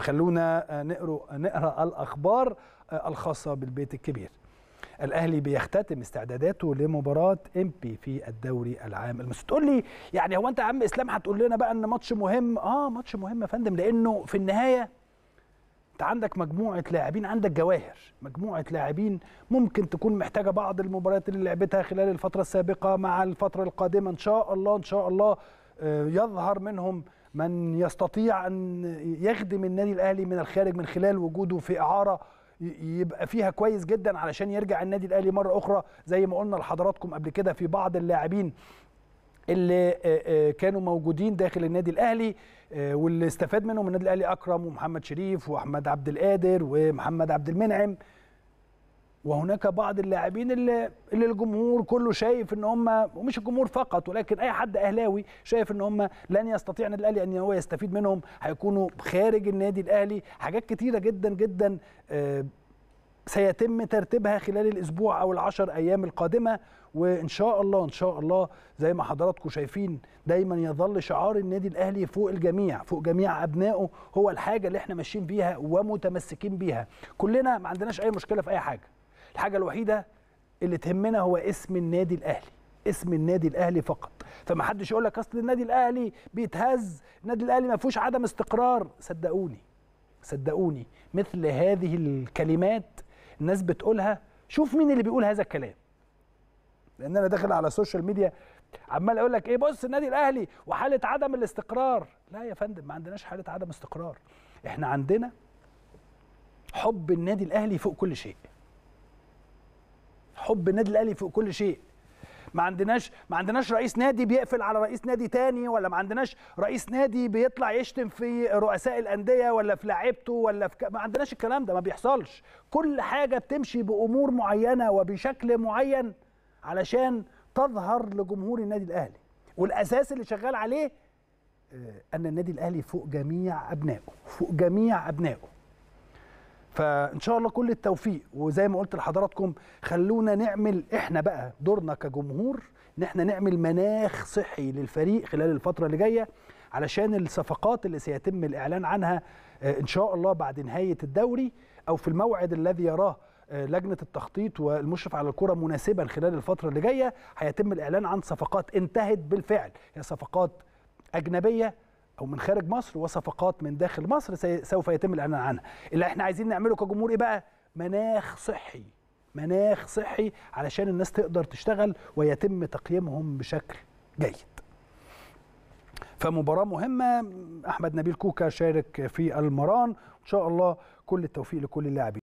خلونا آه، نقرأ, نقرأ الأخبار آه، الخاصة بالبيت الكبير الاهلي بيختتم استعداداته لمباراه بي في الدوري العام المصري تقول لي يعني هو انت يا عم اسلام هتقول لنا بقى ان ماتش مهم اه ماتش مهم يا فندم لانه في النهايه انت عندك مجموعه لاعبين عندك جواهر مجموعه لاعبين ممكن تكون محتاجه بعض المباريات اللي لعبتها خلال الفتره السابقه مع الفتره القادمه ان شاء الله ان شاء الله آه، يظهر منهم من يستطيع أن يخدم النادي الأهلي من الخارج من خلال وجوده في إعارة يبقى فيها كويس جدا علشان يرجع النادي الأهلي مرة أخرى زي ما قلنا لحضراتكم قبل كده في بعض اللاعبين اللي كانوا موجودين داخل النادي الاهلي واللي استفاد منهم النادي الاهلي اكرم ومحمد شريف واحمد عبد القادر ومحمد عبد المنعم وهناك بعض اللاعبين اللي, اللي الجمهور كله شايف ان هم ومش الجمهور فقط ولكن اي حد اهلاوي شايف ان هم لن يستطيع النادي الاهلي ان هو يستفيد منهم هيكونوا خارج النادي الاهلي حاجات كتيره جدا جدا آه، سيتم ترتيبها خلال الاسبوع او العشر ايام القادمه وان شاء الله ان شاء الله زي ما حضراتكم شايفين دايما يظل شعار النادي الاهلي فوق الجميع فوق جميع ابنائه هو الحاجه اللي احنا ماشيين بيها ومتمسكين بيها كلنا ما عندناش اي مشكله في اي حاجه الحاجه الوحيده اللي تهمنا هو اسم النادي الاهلي اسم النادي الاهلي فقط فما حدش يقول لك اصل النادي الاهلي بيتهز النادي الاهلي ما فيهوش عدم استقرار صدقوني صدقوني مثل هذه الكلمات الناس بتقولها شوف مين اللي بيقول هذا الكلام لان انا داخل على السوشيال ميديا عمال اقول لك ايه بص النادي الاهلي وحاله عدم الاستقرار لا يا فندم ما عندناش حاله عدم استقرار احنا عندنا حب النادي الاهلي فوق كل شيء حب النادي الاهلي فوق كل شيء ما عندناش ما عندناش رئيس نادي بيقفل على رئيس نادي تاني ولا ما عندناش رئيس نادي بيطلع يشتم في رؤساء الانديه ولا في لعيبته ولا في ك... ما عندناش الكلام ده ما بيحصلش كل حاجه بتمشي بامور معينه وبشكل معين علشان تظهر لجمهور النادي الاهلي والاساس اللي شغال عليه آه، ان النادي الاهلي فوق جميع ابنائه فوق جميع ابنائه فان شاء الله كل التوفيق وزي ما قلت لحضراتكم خلونا نعمل احنا بقى دورنا كجمهور ان احنا نعمل مناخ صحي للفريق خلال الفتره اللي جايه علشان الصفقات اللي سيتم الاعلان عنها آه، ان شاء الله بعد نهايه الدوري او في الموعد الذي يراه آه، لجنه التخطيط والمشرف على الكره مناسبا خلال الفتره اللي جايه هيتم الاعلان عن صفقات انتهت بالفعل هي صفقات اجنبيه او من خارج مصر وصفقات من داخل مصر سوف يتم الاعلان عنها اللي احنا عايزين نعمله كجمهور ايه بقى مناخ صحي مناخ صحي علشان الناس تقدر تشتغل ويتم تقييمهم بشكل جيد فمباراة مهمة أحمد نبيل كوكا شارك في المران إن شاء الله كل التوفيق لكل اللاعبين